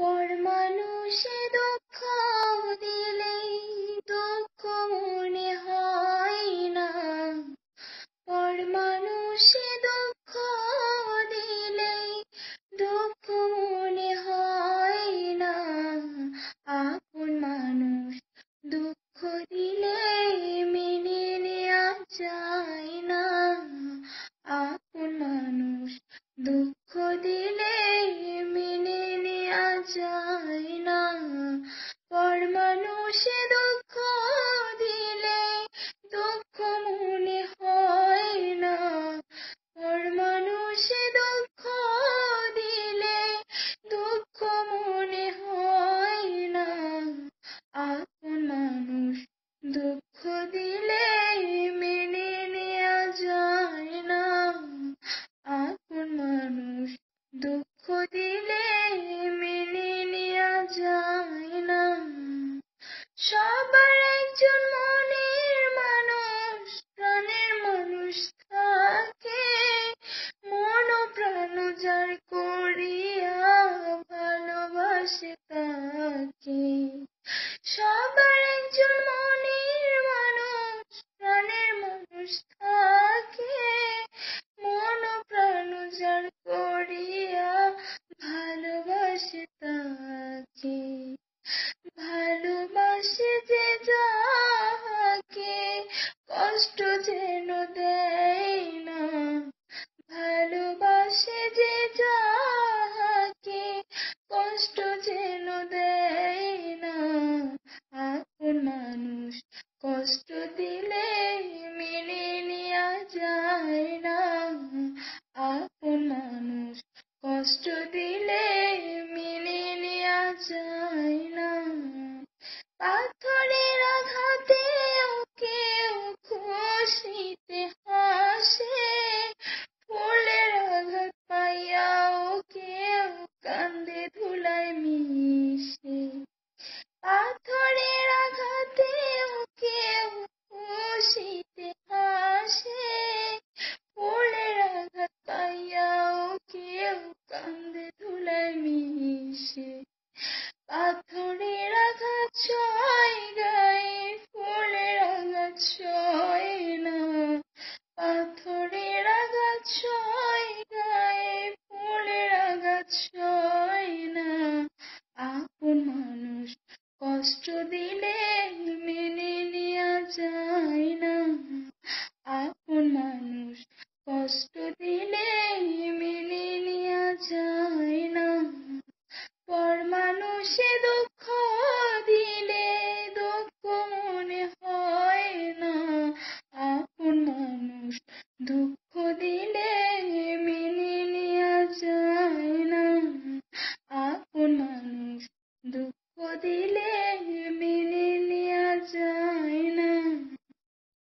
পরমানুষে দুঃখ দিলেই দুঃখ মনে হয় না মানুষে দুঃখ দিলেই দুঃখ মনে হয় না আপন মানুষ দুঃখ দিলে মেনে নেওয়া যায় চাই না পরমা করিয়া ভালোবাসে কষ্ট দিলে মেনে নেওয়া যায় না পাথরের আঘাত ছয় গায়ে ফুলের আঘাত ছয় না পাথরের আঘাত ছয় গায়ে ফুলের আঘাত ছয় না আপন মানুষ কষ্ট দিলে দুঃখ দিলে মেনে নেওয়া যায় না আপন মানুষ দুঃখ দিলে